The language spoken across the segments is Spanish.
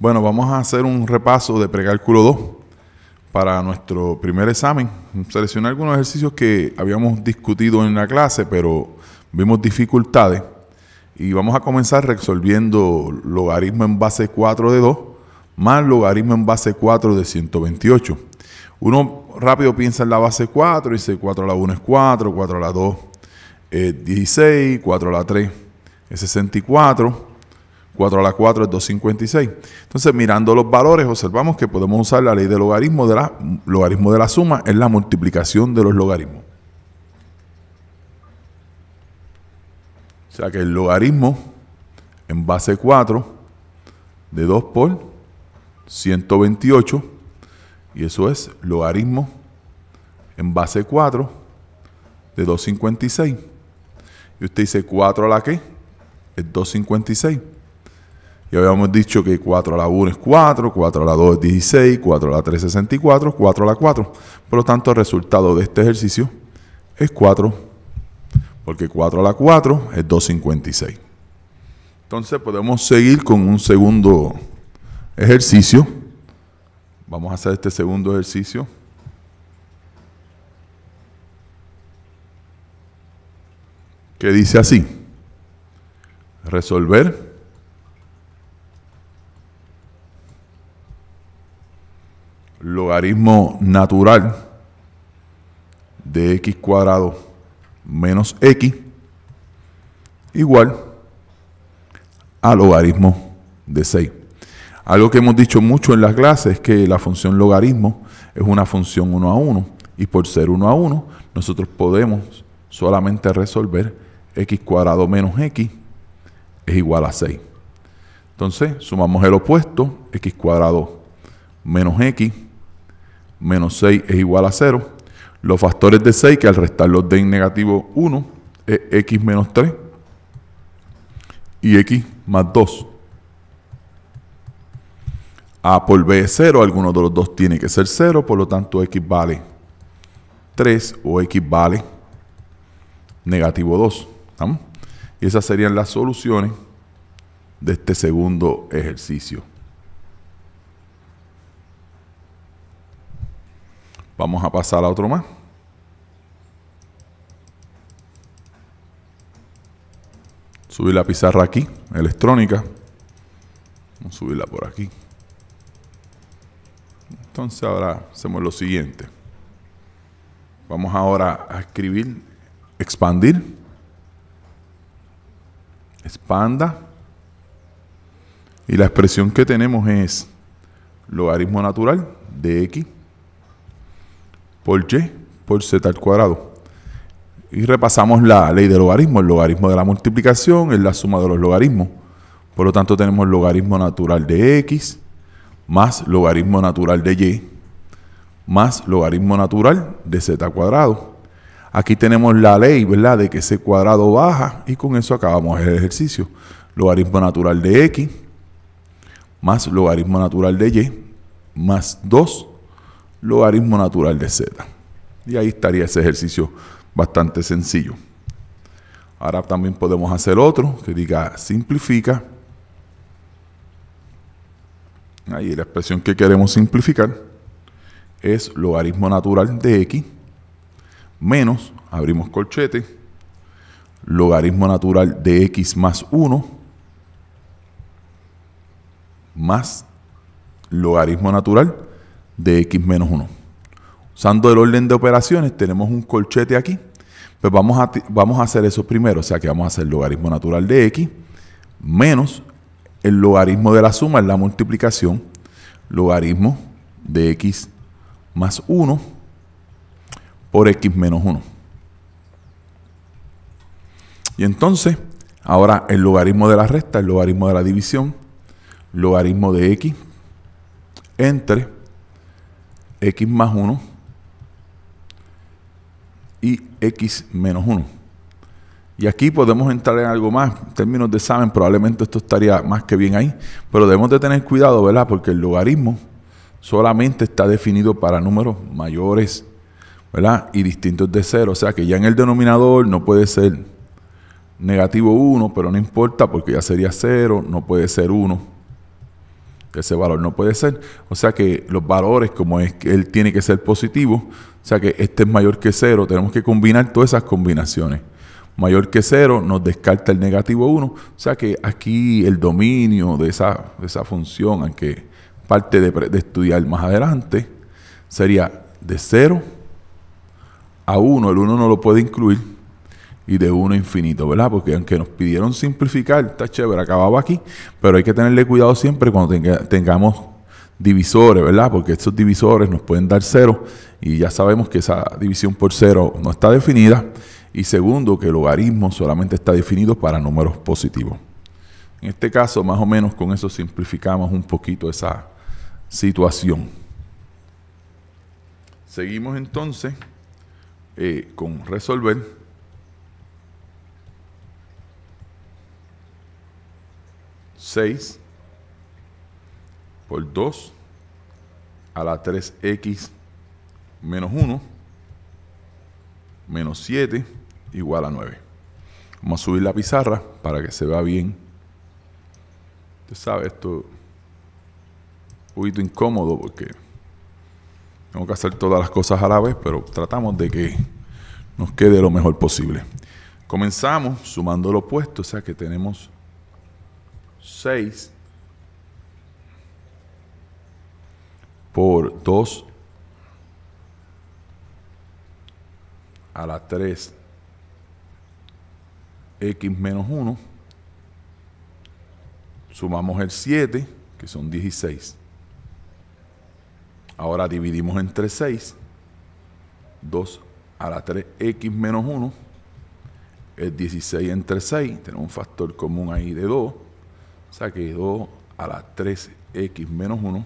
Bueno, vamos a hacer un repaso de precálculo 2 para nuestro primer examen. Seleccioné algunos ejercicios que habíamos discutido en la clase, pero vimos dificultades. Y vamos a comenzar resolviendo logaritmo en base 4 de 2 más logaritmo en base 4 de 128. Uno rápido piensa en la base 4 y dice 4 a la 1 es 4, 4 a la 2 es 16, 4 a la 3 es 64. 4 a la 4 es 256. Entonces, mirando los valores, observamos que podemos usar la ley del logaritmo de la, logaritmo de la suma, es la multiplicación de los logaritmos. O sea que el logaritmo en base 4 de 2 por 128, y eso es logaritmo en base 4 de 256. Y usted dice 4 a la que es 256. Ya habíamos dicho que 4 a la 1 es 4, 4 a la 2 es 16, 4 a la 3 es 64, 4 a la 4. Por lo tanto, el resultado de este ejercicio es 4, porque 4 a la 4 es 256. Entonces podemos seguir con un segundo ejercicio. Vamos a hacer este segundo ejercicio. Que dice así. Resolver logaritmo natural de x cuadrado menos x igual a logaritmo de 6. Algo que hemos dicho mucho en las clases es que la función logaritmo es una función 1 a 1 y por ser 1 a 1 nosotros podemos solamente resolver x cuadrado menos x es igual a 6. Entonces sumamos el opuesto, x cuadrado menos x menos 6 es igual a 0. Los factores de 6, que al restar los den negativo 1, es x menos 3 y x más 2. A por B es 0, alguno de los dos tiene que ser 0, por lo tanto x vale 3 o x vale negativo 2. Y esas serían las soluciones de este segundo ejercicio. Vamos a pasar a otro más. Subir la pizarra aquí, electrónica. Vamos a subirla por aquí. Entonces ahora hacemos lo siguiente. Vamos ahora a escribir, expandir. Expanda. Y la expresión que tenemos es logaritmo natural de x por y por z al cuadrado. Y repasamos la ley del logaritmo. El logaritmo de la multiplicación es la suma de los logaritmos. Por lo tanto, tenemos logaritmo natural de x más logaritmo natural de y más logaritmo natural de z cuadrado. Aquí tenemos la ley, ¿verdad?, de que ese cuadrado baja y con eso acabamos el ejercicio. Logaritmo natural de x más logaritmo natural de y más 2 logaritmo natural de z. Y ahí estaría ese ejercicio bastante sencillo. Ahora también podemos hacer otro que diga simplifica. Ahí la expresión que queremos simplificar es logaritmo natural de x menos, abrimos colchete, logaritmo natural de x más 1 más logaritmo natural de X-1. menos Usando el orden de operaciones, tenemos un colchete aquí. Pues vamos a, vamos a hacer eso primero, o sea que vamos a hacer logaritmo natural de X menos el logaritmo de la suma, es la multiplicación, logaritmo de X más 1 por X menos 1. Y entonces, ahora el logaritmo de la resta, el logaritmo de la división, logaritmo de X entre x más 1 y x menos 1. Y aquí podemos entrar en algo más, en términos de examen, probablemente esto estaría más que bien ahí, pero debemos de tener cuidado, ¿verdad? Porque el logaritmo solamente está definido para números mayores, ¿verdad? Y distintos de 0, o sea que ya en el denominador no puede ser negativo 1, pero no importa porque ya sería 0, no puede ser 1 que ese valor no puede ser. O sea que los valores, como es que él tiene que ser positivo, o sea que este es mayor que cero, tenemos que combinar todas esas combinaciones. Mayor que cero nos descarta el negativo 1, o sea que aquí el dominio de esa, esa función, aunque parte de, de estudiar más adelante, sería de 0 a 1, el 1 no lo puede incluir, y de uno infinito, ¿verdad? Porque aunque nos pidieron simplificar, está chévere, acababa aquí, pero hay que tenerle cuidado siempre cuando tengamos divisores, ¿verdad? Porque estos divisores nos pueden dar cero y ya sabemos que esa división por cero no está definida. Y segundo, que el logaritmo solamente está definido para números positivos. En este caso, más o menos con eso simplificamos un poquito esa situación. Seguimos entonces eh, con resolver. 6 por 2 a la 3x menos 1 menos 7 igual a 9. Vamos a subir la pizarra para que se vea bien. Usted sabe, esto es un poquito incómodo porque tengo que hacer todas las cosas a la vez, pero tratamos de que nos quede lo mejor posible. Comenzamos sumando lo opuesto, o sea que tenemos 6 por 2 a la 3 x menos 1 sumamos el 7 que son 16 ahora dividimos entre 6 2 a la 3x menos 1 el 16 entre 6 tenemos un factor común ahí de 2 o sea que 2 a la 13 x menos 1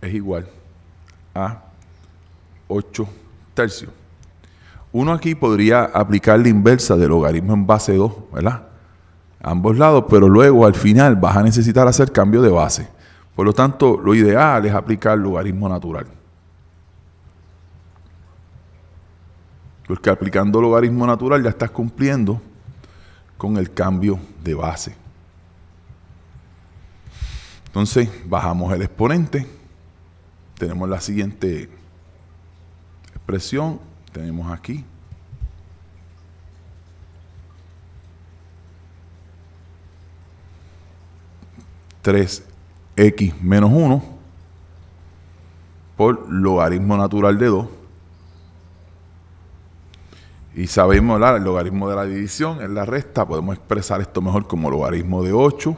es igual a 8 tercios. Uno aquí podría aplicar la inversa del logaritmo en base 2, ¿verdad? ambos lados, pero luego al final vas a necesitar hacer cambio de base. Por lo tanto, lo ideal es aplicar logaritmo natural. Porque aplicando logaritmo natural ya estás cumpliendo con el cambio de base. Entonces, bajamos el exponente, tenemos la siguiente expresión, tenemos aquí. 3 x menos 1 por logaritmo natural de 2. Y sabemos, el logaritmo de la división en la resta. Podemos expresar esto mejor como logaritmo de 8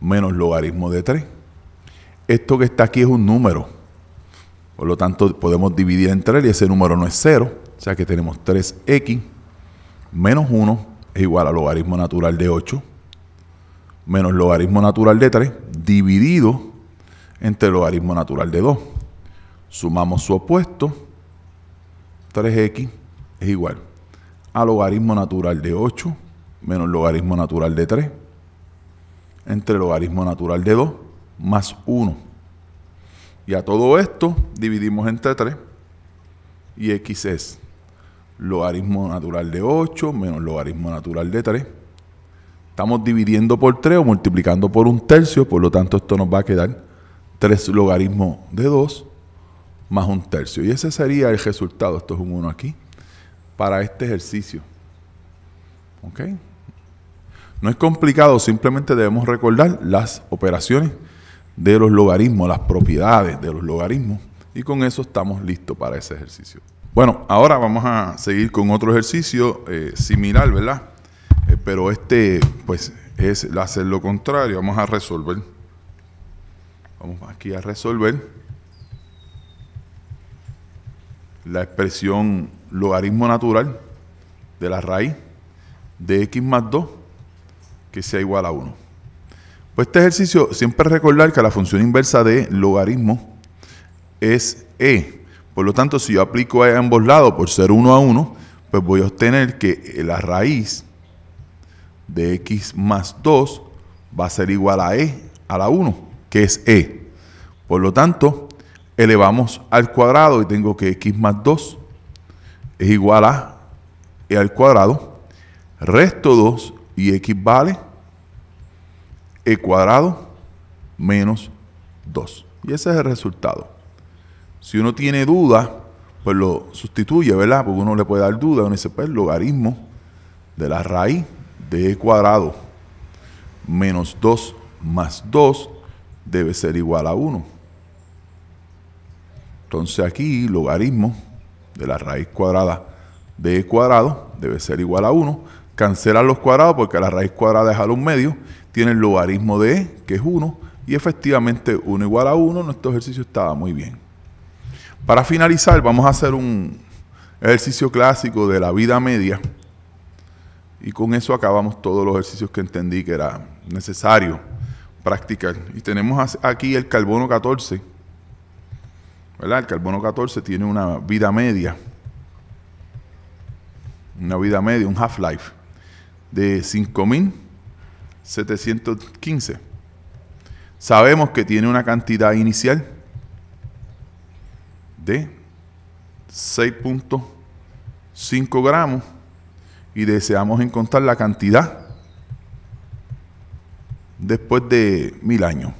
menos logaritmo de 3. Esto que está aquí es un número. Por lo tanto, podemos dividir entre él y ese número no es 0. O sea que tenemos 3x menos 1 es igual a logaritmo natural de 8 menos logaritmo natural de 3 dividido entre logaritmo natural de 2. Sumamos su opuesto. 3x es igual a logaritmo natural de 8 menos logaritmo natural de 3 entre logaritmo natural de 2 más 1. Y a todo esto dividimos entre 3 y x es logaritmo natural de 8 menos logaritmo natural de 3. Estamos dividiendo por 3 o multiplicando por un tercio, por lo tanto esto nos va a quedar 3 logaritmo de 2 más un tercio. Y ese sería el resultado, esto es un 1 aquí, para este ejercicio. ¿Ok? No es complicado, simplemente debemos recordar las operaciones de los logaritmos, las propiedades de los logaritmos. Y con eso estamos listos para ese ejercicio. Bueno, ahora vamos a seguir con otro ejercicio eh, similar, ¿verdad? Eh, pero este, pues, es hacer lo contrario. Vamos a resolver. Vamos aquí a resolver la expresión logaritmo natural de la raíz de x más 2 que sea igual a 1. Pues este ejercicio, siempre recordar que la función inversa de logaritmo es e. Por lo tanto, si yo aplico e a ambos lados por ser 1 a 1, pues voy a obtener que la raíz de x más 2 va a ser igual a e a la 1, que es e. Por lo tanto, elevamos al cuadrado y tengo que x más 2 es igual a e al cuadrado, resto 2 y x vale e cuadrado menos 2. Y ese es el resultado. Si uno tiene duda, pues lo sustituye, ¿verdad? Porque uno le puede dar duda, uno dice, pues logaritmo de la raíz de e cuadrado menos 2 más 2 debe ser igual a 1. Entonces aquí logaritmo de la raíz cuadrada de e cuadrado debe ser igual a 1 Cancelar los cuadrados porque la raíz cuadrada es a un medio. Tiene el logaritmo de e, que es 1. Y efectivamente 1 igual a 1. Nuestro ejercicio estaba muy bien. Para finalizar, vamos a hacer un ejercicio clásico de la vida media. Y con eso acabamos todos los ejercicios que entendí que era necesario practicar. Y tenemos aquí el carbono 14. ¿verdad? El carbono 14 tiene una vida media. Una vida media, un half-life de 5.715. Sabemos que tiene una cantidad inicial de 6.5 gramos y deseamos encontrar la cantidad después de mil años.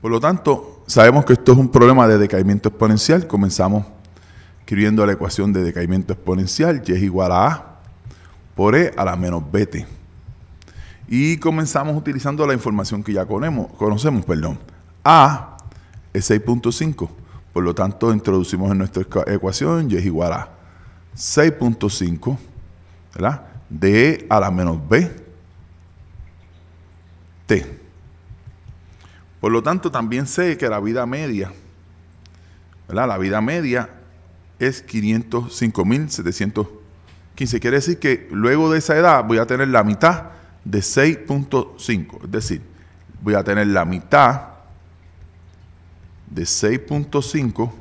Por lo tanto, sabemos que esto es un problema de decaimiento exponencial. Comenzamos escribiendo la ecuación de decaimiento exponencial, y es igual a a por e a la menos bt. Y comenzamos utilizando la información que ya conocemos. Perdón. A es 6.5. Por lo tanto, introducimos en nuestra ecuación y es igual a 6.5, De e a la menos b, por lo tanto, también sé que la vida media, ¿verdad? La vida media es 505.715. Quiere decir que luego de esa edad voy a tener la mitad de 6.5. Es decir, voy a tener la mitad de 6.5,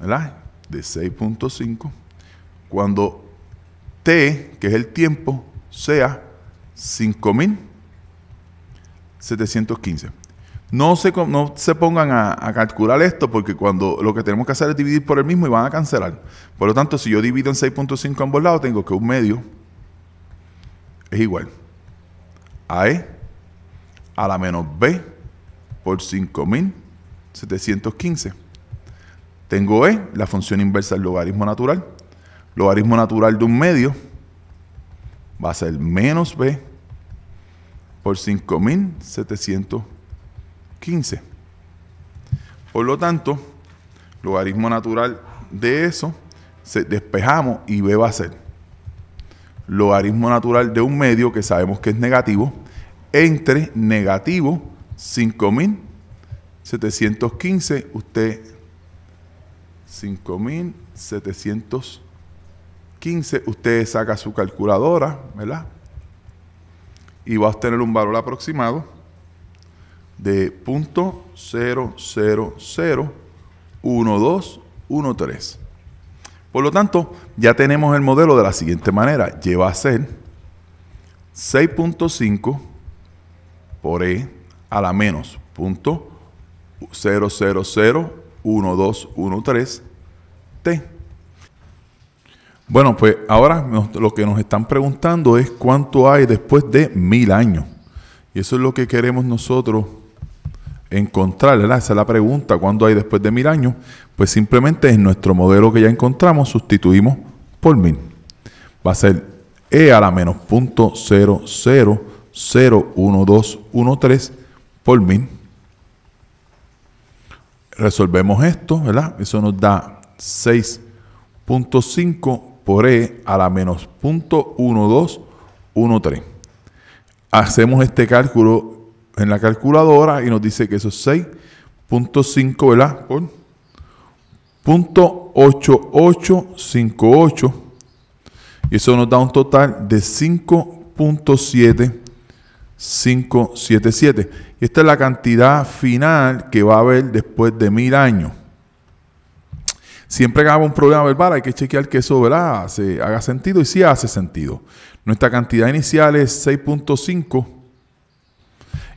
¿verdad? De 6.5, cuando T, que es el tiempo, sea 5000. 715. No se, no se pongan a, a, calcular esto porque cuando lo que tenemos que hacer es dividir por el mismo y van a cancelar. Por lo tanto, si yo divido en 6.5 ambos lados, tengo que un medio es igual a E a la menos B por 5715. Tengo E, la función inversa del logaritmo natural. Logaritmo natural de un medio va a ser menos B por 5.715. Por lo tanto, logaritmo natural de eso, despejamos y B va a ser logaritmo natural de un medio que sabemos que es negativo, entre negativo 5.715, usted 5.715, usted saca su calculadora, ¿verdad? y vas a tener un valor aproximado de .0001213, Por lo tanto, ya tenemos el modelo de la siguiente manera. Lleva a ser 6.5 por E a la menos 0001213 T. Bueno, pues ahora lo que nos están preguntando es cuánto hay después de mil años. Y eso es lo que queremos nosotros encontrar, ¿verdad? Esa es la pregunta, cuánto hay después de mil años? Pues simplemente en nuestro modelo que ya encontramos sustituimos por mil. Va a ser e a la menos punto cero cero por mil. Resolvemos esto, ¿verdad? Eso nos da 6.5 por E a la menos punto Hacemos este cálculo en la calculadora y nos dice que eso es 6.5, ¿verdad? Por 8858. Y eso nos da un total de 5.7577. Y esta es la cantidad final que va a haber después de mil años. Siempre que hagamos un programa verbal hay que chequear que eso ¿verdad? Se haga sentido y sí hace sentido. Nuestra cantidad inicial es 6.5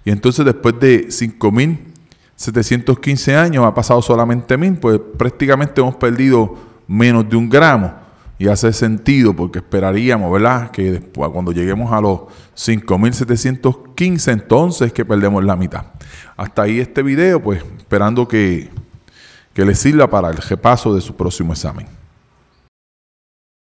y entonces después de 5.715 años ha pasado solamente 1.000, pues prácticamente hemos perdido menos de un gramo y hace sentido porque esperaríamos, ¿verdad? Que después, cuando lleguemos a los 5.715, entonces que perdemos la mitad. Hasta ahí este video, pues esperando que que le sirva para el repaso de su próximo examen.